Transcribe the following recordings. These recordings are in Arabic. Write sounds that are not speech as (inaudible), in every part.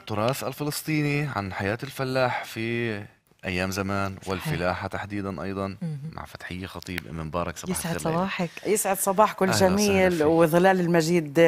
التراث الفلسطيني عن حياة الفلاح في ايام زمان والفلاحه تحديدا ايضا مع فتحيه خطيب ام مبارك صباح يسعد الخير صباحك يسعد كل الجميل وظلال المجيد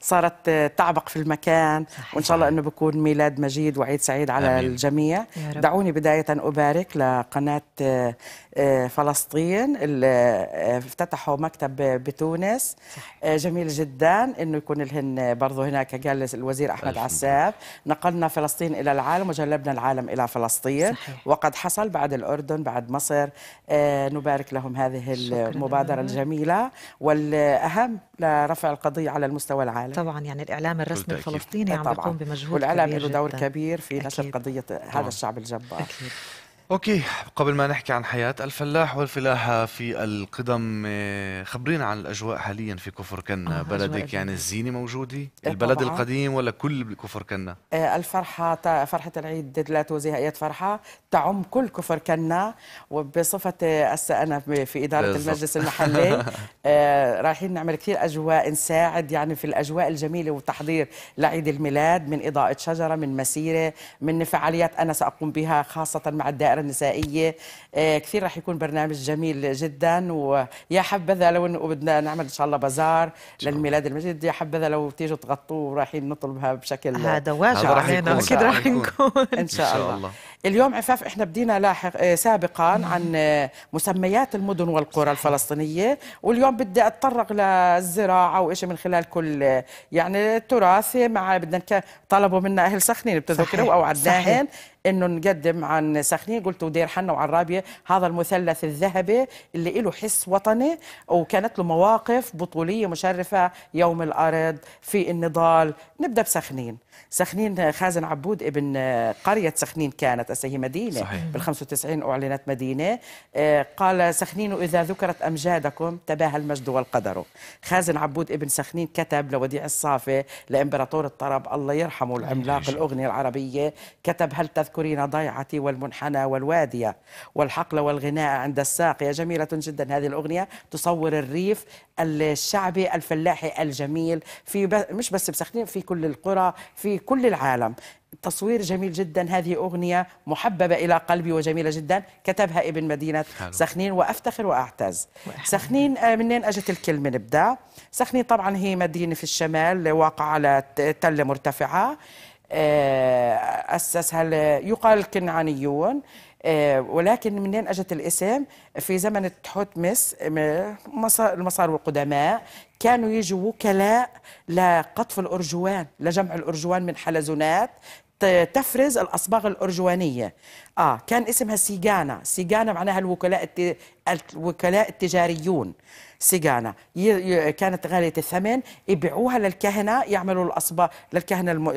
صارت تعبق في المكان صحيح. وان شاء الله انه بكون ميلاد مجيد وعيد سعيد على أمين. الجميع دعوني بدايه ابارك لقناه آه، آه، فلسطين اللي آه، افتتحوا مكتب بتونس صحيح. جميل جدا انه يكون لهن برضه هناك قال الوزير احمد عساف نقلنا فلسطين الى العالم وجلبنا العالم الى فلسطين صحيح. وقد حصل بعد الأردن بعد مصر آه، نبارك لهم هذه المبادرة الجميلة والأهم لرفع القضية على المستوى العالمي طبعا يعني الإعلام الرسمي الفلسطيني عم بيقوم بمجهود كبير والإعلام له دور كبير في نشر قضية هذا الشعب الجبار أكيد. اوكي قبل ما نحكي عن حياة الفلاح والفلاحة في القدم آه، خبرينا عن الأجواء حاليا في كفر كنا آه، بلدك يعني الزينة موجودة إيه، البلد طبعاً. القديم ولا كل كفر كنا آه، الفرحة فرحة العيد لا توزيها أي فرحة تعم كل كفر كنا وبصفه هسه أنا في إدارة بالزبط. المجلس (laughs) المحلي آه، رايحين نعمل كثير أجواء نساعد يعني في الأجواء الجميلة وتحضير لعيد الميلاد من إضاءة شجرة من مسيرة من فعاليات أنا سأقوم بها خاصة مع الدائرة الدائره النسائيه آه، كثير راح يكون برنامج جميل جدا ويا حبذا لو انه بدنا نعمل ان شاء الله بازار للميلاد المجيد يا حبذا لو تيجوا تغطوه ورايحين نطلبها بشكل هذا واجب علينا اكيد راح نكون ان شاء الله اليوم عفاف احنا بدينا لاحق آه، سابقا عن آه، مسميات المدن والقرى الفلسطينيه واليوم بدي اتطرق للزراعه وشيء من خلال كل آه، يعني التراث مع بدنا طلبوا منا اهل سخنين بتذكروا او عدناهن انه نقدم عن سخنين قلت ودير حنا وعرابيه هذا المثلث الذهبي اللي له حس وطني وكانت له مواقف بطوليه مشرفه يوم الارض في النضال نبدا بسخنين سخنين خازن عبود ابن قريه سخنين كانت اعلنت هي مدينة صحيح. بال95 أعلنت مدينة آه، قال سخنين إذا ذكرت أمجادكم تباهى المجد والقدر خازن عبود ابن سخنين كتب لوديع الصافي لإمبراطور الطرب الله يرحمه العملاق الأغنية العربية كتب هل تذكرين ضيعتي والمنحنى والوادية والحقل والغناء عند الساقية جميلة جدا هذه الأغنية تصور الريف الشعبي الفلاحي الجميل في مش بس بسخنين في كل القرى في كل العالم تصوير جميل جدا هذه أغنية محببة إلى قلبي وجميلة جدا كتبها ابن مدينة حلو. سخنين وأفتخر وأعتز وحلو. سخنين آه، منين أجت الكلمة نبدأ سخنين طبعا هي مدينة في الشمال واقعة على تلة مرتفعة آه، أسسها يقال الكنعانيون آه، ولكن منين اجت الاسم في زمن تحتمس المصار والقدماء كانوا يجوا وكلاء لقطف الارجوان لجمع الارجوان من حلزونات تفرز الاصباغ الارجوانيه اه كان اسمها سيجانا سيجانا معناها الوكلاء الوكلاء التجاريون سيجانا كانت غالية الثمن يبيعوها للكهنة يعملوا الأصباغ للكهنة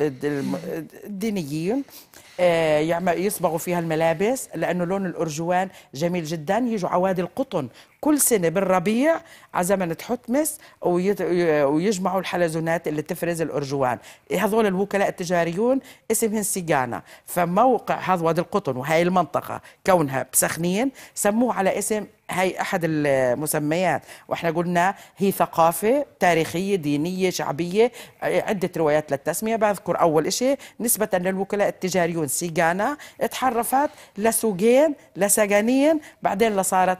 الدينيين آه، يصبغوا فيها الملابس لأنه لون الأرجوان جميل جدا يجوا عوادي القطن كل سنه بالربيع على زمن تحتمس ويجمعوا الحلزونات اللي تفرز الارجوان هذول الوكلاء التجاريون اسمهم سيجانا فموقع هذا وادي القطن وهي المنطقه كونها بسخنين سموه على اسم هي احد المسميات واحنا قلنا هي ثقافه تاريخيه دينيه شعبيه عده روايات للتسميه بذكر اول شيء نسبه للوكلاء التجاريون سيجانا تحرفت لسوقين لسجانين بعدين لصارت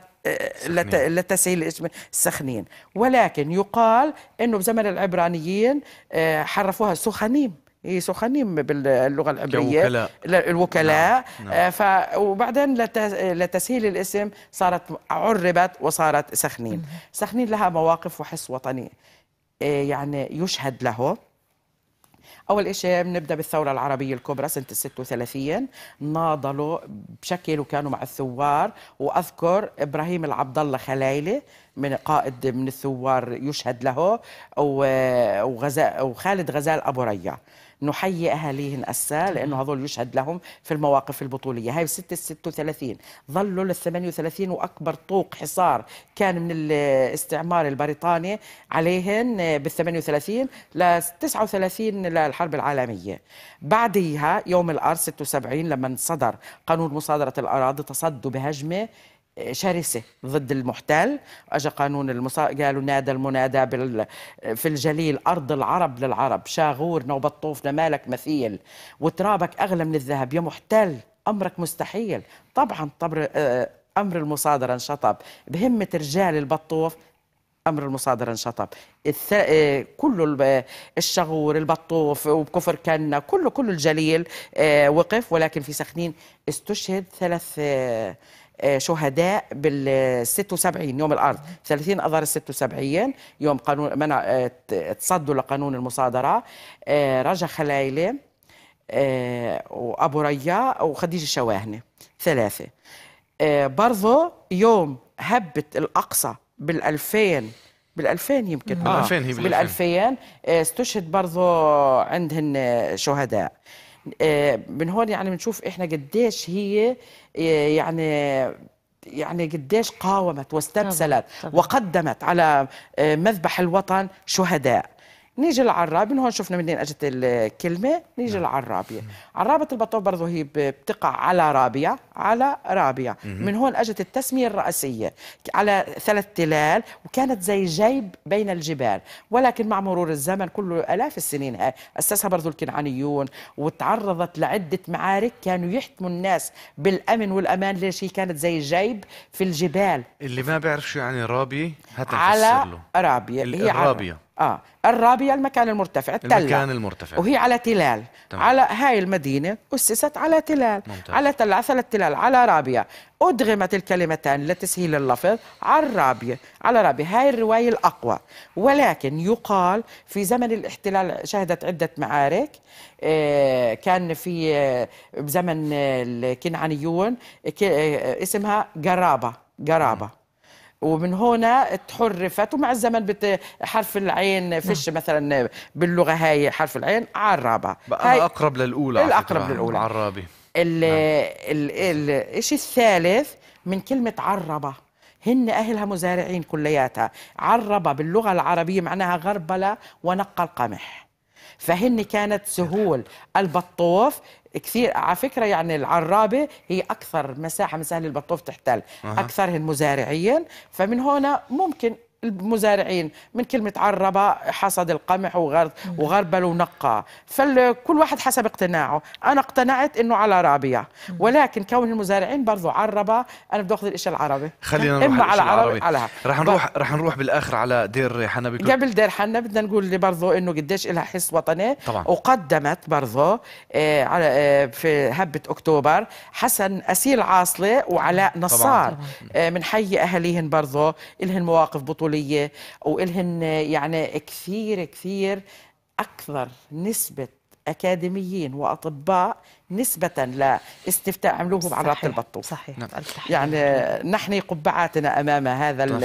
لتسهيل السخنين ولكن يقال انه بزمن العبرانيين آه، حرفوها سخنيم هي إيه، سخنيم باللغه العبريه الوكلاء الوكلاء نعم. آه، نعم. ف وبعدين لتسهيل الاسم صارت عربت وصارت سخنين سخنين لها مواقف وحس وطني آه، يعني يشهد له أول شيء بنبدأ بالثورة العربية الكبرى سنة ال 36 ناضلوا بشكل وكانوا مع الثوار وأذكر إبراهيم العبد الله خلايلة من قائد من الثوار يشهد له وخالد غزال أبو ريا نحيي اهاليهن اسا لانه هذول يشهد لهم في المواقف البطوليه هاي بستة 36 ظلوا لل 38 واكبر طوق حصار كان من الاستعمار البريطاني عليهن بال 38 ل 39 للحرب العالميه بعديها يوم الارض 76 لما صدر قانون مصادره الاراضي تصدوا بهجمه شرسه ضد المحتل اجى قانون المصا قالوا نادى المنادى بال... في الجليل ارض العرب للعرب شاغور وبطوفنا مالك مثيل وترابك اغلى من الذهب يا محتل امرك مستحيل طبعا طبر آه، امر المصادره انشطب بهمه رجال البطوف امر المصادره انشطب الث... آه، كله آه، الشغور البطوف وبكفر كنا كله كله الجليل وقف ولكن في سخنين استشهد ثلاث شهداء بال 76 يوم الارض 30 اذار 76 يوم قانون منع آه، تصدوا لقانون المصادره آه، رجا خلايله آه، وابو ريا وخديجه شواهنه ثلاثه برضه يوم هبت الاقصى بال 2000 بال 2000 يمكن بال 2000 هي بال 2000 استشهد برضه عندهن شهداء من آه، هون يعني بنشوف احنا قديش هي آه، يعني يعني قديش قاومت واستبسلت وقدمت على آه، مذبح الوطن شهداء نيجي العراب من هون شفنا منين اجت الكلمه نيجي نعم. العرابيه عرابه البطوف برضه هي بتقع على رابيه على رابيه من هون اجت التسميه الرئيسيه على ثلاث تلال وكانت زي جيب بين الجبال ولكن مع مرور الزمن كله الاف السنين هاي آه، اسسها برضه الكنعانيون وتعرضت لعده معارك كانوا يحتموا الناس بالامن والامان ليش هي كانت زي جيب في الجبال اللي ما بيعرف شو يعني رابيه هات على رابيه هي الرابيه اه الرابية المكان المرتفع التلة المكان المرتفع وهي على تلال تمام. على هاي المدينه اسست على تلال ممتاز. على تلال على ثلاث تلال على رابعه ادغمت الكلمتان لتسهيل اللفظ على الرابيه على رابيه هاي الروايه الاقوى ولكن يقال في زمن الاحتلال شهدت عده معارك آه، كان في آه، بزمن آه، الكنعانيون اسمها قرابه قرابه ومن هنا تحرفت ومع الزمن بت حرف العين فش نعم. مثلا باللغه هاي حرف العين عرابه بقى اقرب للاولى الاقرب للاولى عرابي الشيء نعم. الثالث من كلمه عربه هن اهلها مزارعين كلياتها عربه باللغه العربيه معناها غربله ونقى القمح فهن كانت سهول البطوف كثير على فكره يعني العرابه هي اكثر مساحه من سهل البطوف تحتل أه. اكثرهن مزارعيا فمن هنا ممكن المزارعين من كلمة عربة حصد القمح وغرب وغربل ونقى فكل واحد حسب اقتناعه أنا اقتنعت أنه على رابية ولكن كون المزارعين برضو عربة أنا بدي أخذ الإشي العربي خلينا نروح إما على العربي على رح نروح رح نروح بالآخر على دير حنا بكل قبل دير حنا بدنا نقول لي برضو أنه قديش لها حس وطني طبعا. وقدمت برضو آه على آه في هبة أكتوبر حسن أسيل عاصلة وعلاء نصار طبعا. آه من حي أهليهن برضو إلهن مواقف بطولة الطفولية والهن يعني كثير كثير اكثر نسبه اكاديميين واطباء نسبه لاستفتاء عملوه على رابط البطوط صحيح نعم. يعني نحن قبعاتنا امام هذا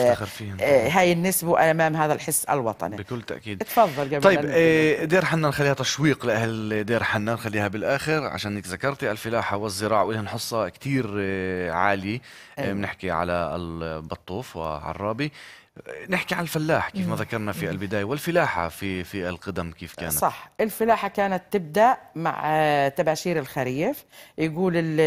آه، هاي النسبه امام هذا الحس الوطني بكل تاكيد تفضل قبل طيب آه، دير حنا نخليها تشويق لاهل دير حنا نخليها بالاخر عشان انك ذكرتي الفلاحه والزراعه ولهن حصه كثير آه، عالي بنحكي على البطوف وعرابي نحكي عن الفلاح كيف ما ذكرنا في البداية والفلاحة في في القدم كيف كانت صح الفلاحة كانت تبدأ مع تباشير الخريف يقول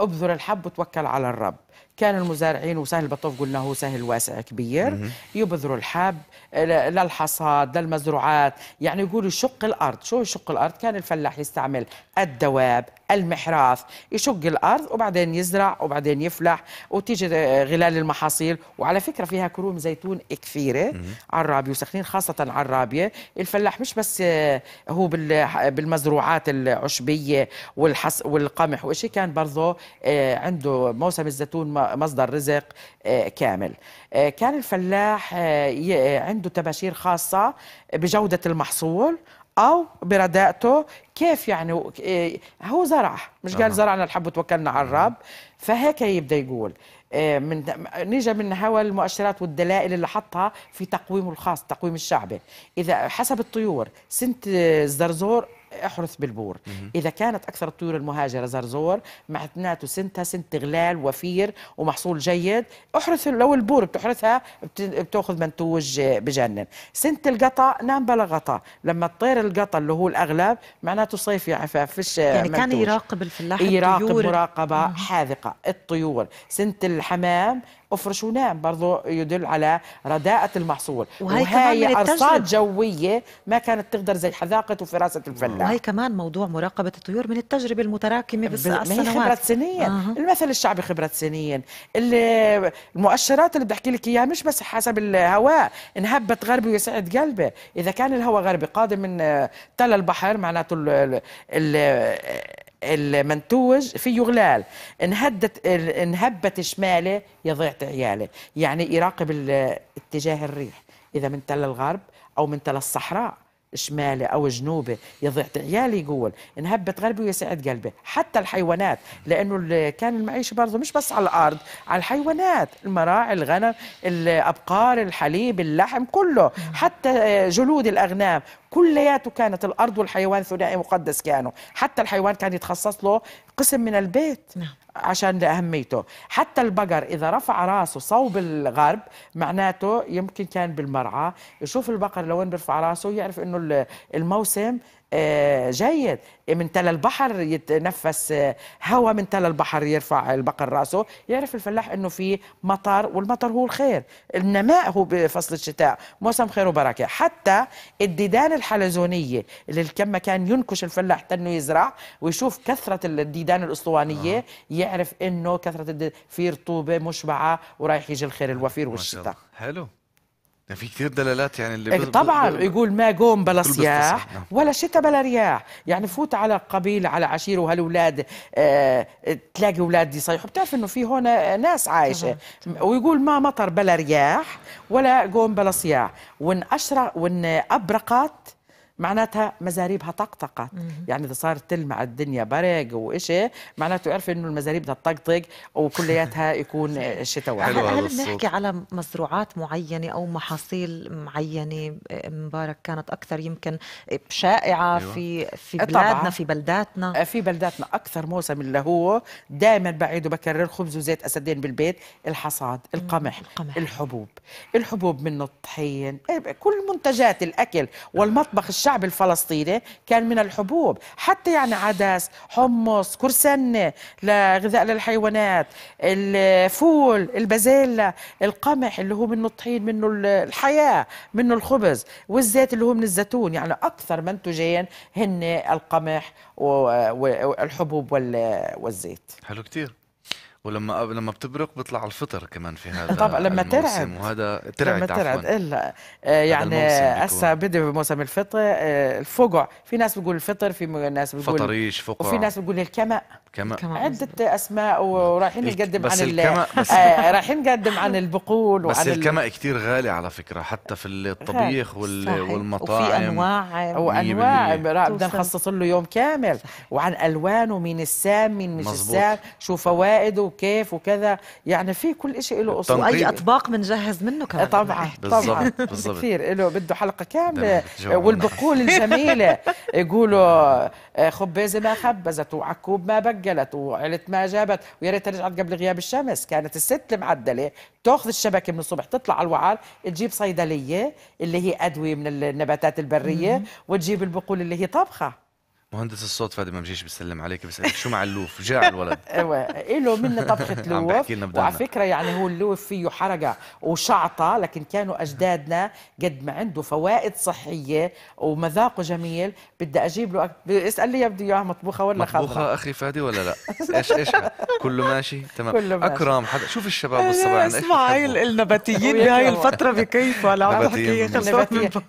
ابذر الحب وتوكل على الرب كان المزارعين وسهل البطوف قلنا هو سهل واسع كبير يبذروا الحب للحصاد للمزروعات يعني يقولوا شق الارض شو شق الارض كان الفلاح يستعمل الدواب المحراث يشق الارض وبعدين يزرع وبعدين يفلح وتيجي آه، غلال المحاصيل وعلى فكره فيها كروم زيتون كثيره الرابيه وسخنين خاصه عرابيه الفلاح مش بس آه، هو بالمزروعات العشبيه والحص والقمح وشيء كان برضه آه، عنده موسم الزيتون مصدر رزق كامل كان الفلاح عنده تباشير خاصه بجوده المحصول او برداءته كيف يعني إيه، هو زرع مش قال زرعنا الحب وتوكلنا على الرب فهيك يبدا يقول إيه، من نيجي من هوا المؤشرات والدلائل اللي حطها في تقويمه الخاص تقويم الشعبي اذا حسب الطيور سنه الزرزور احرث بالبور مم. اذا كانت اكثر الطيور المهاجره زرزور معناته سنتها سنت غلال وفير ومحصول جيد احرث لو البور بتحرثها بتاخذ منتوج بجنن سنت القطا نام بلا غطا لما تطير القطا اللي هو الاغلب معناته صيف يا يعني عفاف فيش يعني منتوج. كان يراقب الفلاح يراقب الطيور. مراقبه مم. حاذقه الطيور سنت الحمام أفرش ونام برضو يدل على رداءة المحصول وهي, وهي أرصاد جوية ما كانت تقدر زي حذاقة وفراسة الفلاح وهي كمان موضوع مراقبة الطيور من التجربة المتراكمة بس ما هي خبرة سنين آه. المثل الشعبي خبرة سنين المؤشرات اللي بدي أحكي لك إياها مش بس حسب الهواء إن هبت غربي ويسعد قلبه إذا كان الهواء غربي قادم من آه، تل البحر معناته ال ال المنتوج فيه غلال انهدت انهبت شماله يا ضيعت عياله يعني يراقب اتجاه الريح اذا من تل الغرب او من تل الصحراء شمالي او جنوبي يضيعت عيالي يقول انهبت غربي ويسعد قلبي حتى الحيوانات لانه كان المعيشه برضه مش بس على الارض على الحيوانات المراعي الغنم الابقار الحليب اللحم كله حتى آه، جلود الاغنام كلياته كانت الارض والحيوان ثنائي مقدس كانوا حتى الحيوان كان يتخصص له قسم من البيت نعم. عشان لأهميته حتى البقر إذا رفع راسه صوب الغرب معناته يمكن كان بالمرعى يشوف البقر لوين بيرفع راسه يعرف أنه الموسم آه، جيد من تل البحر يتنفس آه، هواء من تل البحر يرفع البقر راسه يعرف الفلاح انه في مطر والمطر هو الخير النماء هو بفصل الشتاء موسم خير وبركه حتى الديدان الحلزونيه اللي كم كان ينكش الفلاح تنه يزرع ويشوف كثره الديدان الاسطوانيه آه. يعرف انه كثره في رطوبه مشبعه ورايح يجي الخير الوفير والشتاء حلو يعني في كثير دلالات يعني اللي إيه، بل... طبعا بل... يقول ما قوم بلا صياح نعم. ولا شتا بلا رياح يعني فوت على قبيله على عشيره وهالولاد آه تلاقي اولاد يصيحوا بتعرف انه في هون ناس عايشه ويقول ما مطر بلا رياح ولا قوم بلا صياح وان اشرق وان ابرقت معناتها مزاريبها طقطقت يعني اذا صارت تلمع الدنيا برق وإشي معناته يعرف انه المزاريب بدها تطقطق وكلياتها (laughs) يكون شتاء هل, بنحكي على مزروعات معينه او محاصيل معينه آه، مبارك كانت اكثر يمكن شائعه أيوة. في في بلادنا في بلداتنا آه، في بلداتنا اكثر موسم اللي هو دائما بعيد وبكرر خبز وزيت اسدين بالبيت الحصاد القمح, القمح. الحبوب الحبوب من الطحين إيه، كل منتجات الاكل والمطبخ الشعب الفلسطيني كان من الحبوب حتى يعني عدس حمص كرسنة لغذاء للحيوانات الفول البازيلا القمح اللي هو منه الطحين منه الحياة منه الخبز والزيت اللي هو من الزيتون يعني أكثر منتجين هن القمح والحبوب والزيت حلو كتير ولما لما بتبرق بيطلع الفطر كمان في هذا طبعا لما ترعد وهذا ترعد لما ترعد الا آه، يعني هسه بدي بموسم الفطر آه، الفقع في ناس بيقول الفطر في ناس بيقول فطريش فقع وفي ناس بيقول الكمأ كما عدة أسماء ورايحين نقدم عن الكما آه، رايحين نقدم عن البقول وعن بس الكما كتير غالي على فكرة حتى في الطبيخ والمطاعم وفي أنواع وأنواع بدنا نخصص له يوم كامل وعن ألوانه مين السام مين مش السام شو فوائده وكيف وكذا يعني في كل شيء له أصول وأي أطباق بنجهز منه كمان طبعا طبعا كثير له بده حلقة كاملة والبقول الجميلة (laughs) يقولوا آه، خبزة ما خبزت وعكوب ما بقى عجلت وعلت ما جابت ويا ريتها رجعت قبل غياب الشمس كانت الست المعدله تاخذ الشبكه من الصبح تطلع على الوعال تجيب صيدليه اللي هي ادويه من النباتات البريه وتجيب البقول اللي هي طبخه مهندس الصوت فادي ما بجيش بسلم عليك بس شو مع اللوف جاع الولد (laughs) ايوه له من طبخه (laughs) لوف وعلى فكره يعني هو اللوف فيه حرقه وشعطه لكن كانوا اجدادنا قد ما عنده فوائد صحيه ومذاقه جميل بدي اجيب له أك... اسال لي بدي اياها مطبوخه ولا خضراء مطبوخه خضرة. اخي فادي ولا لا ايش ايش كله ماشي (laughs) تمام كله ماشي. اكرم حدا شوف الشباب والصبايا اسمع هاي النباتيين بهاي الفتره بكيفها لا تحكي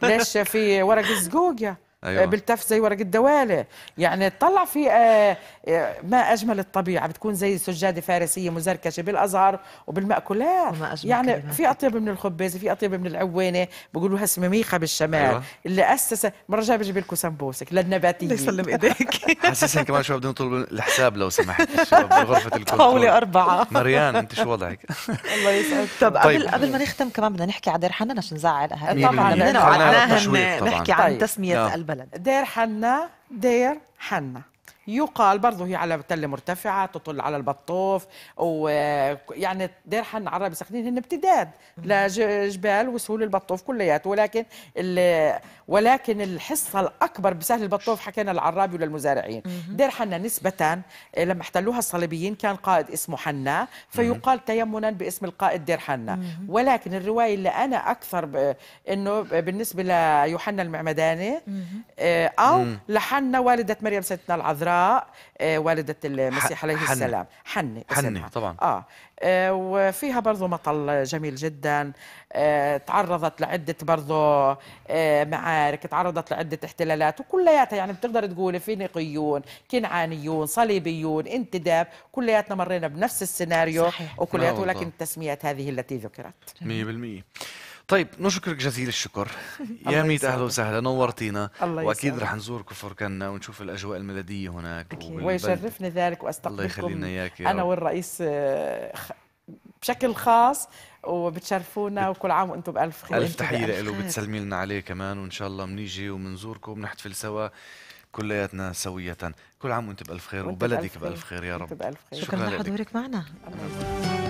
ليش في ورق الزقوق يا أيوة. آه، بلتف زي ورق الدوالة يعني تطلع في آه، آه، ما أجمل الطبيعة بتكون زي سجادة فارسية مزركشة بالأزهر وبالمأكولات وما أجمل يعني في أطيب من الخبز في أطيب من العوينة بيقولوها اسمميخة بالشمال أيوة. اللي أسس مرة جاي بجيب لكم سمبوسك للنباتية يسلم إيديك (laughs) حسسين كمان شو بدنا نطلب الحساب لو سمحت (laughs) غرفة بغرفة الكل طاولة أربعة مريان أنت شو وضعك؟ الله يسعدك طب قبل طيب. قبل ما نختم كمان بدنا نحكي على دير حنان عشان نزعل أهالينا طبعا بدنا نحكي عن طيب. تسمية البلد البلد دير حنا دير حنا يقال برضه هي على تلة مرتفعة تطل على البطوف ويعني دير حن عربي ساخنين هن امتداد لجبال وسهول البطوف كلياته ولكن ولكن الحصة الأكبر بسهل البطوف حكينا العرابي وللمزارعين دير حنا نسبة لما احتلوها الصليبيين كان قائد اسمه حنا فيقال تيمنا باسم القائد دير حنا ولكن الرواية اللي أنا أكثر إنه بالنسبة ليوحنا المعمداني آه، أو لحنا والدة مريم سيدنا العذراء آه، والدة المسيح عليه حني. السلام حنة حنة طبعا آه. آه وفيها برضه مطل جميل جدا آه تعرضت لعدة برضه آه معارك تعرضت لعدة احتلالات وكلياتها يعني بتقدر تقولي فينيقيون كنعانيون صليبيون انتداب كلياتنا مرينا بنفس السيناريو وكلياته ولكن التسميات هذه التي ذكرت 100% طيب نشكرك جزيل الشكر (laughs) يا ميت اهلا وسهلا نورتينا الله واكيد رح نزور كفر كنا ونشوف الاجواء الميلاديه هناك ويشرفني ذلك واستقبلكم الله يخلينا اياك انا والرئيس آه، بشكل خاص وبتشرفونا وكل عام وانتم بالف خير الف تحيه له وبتسلمي لنا عليه كمان وان شاء الله بنيجي وبنزوركم وبنحتفل سوا كلياتنا سوية كل عام وانت بألف خير وبلدك بألف خير يا رب خير. شكرا, شكرا لحضورك معنا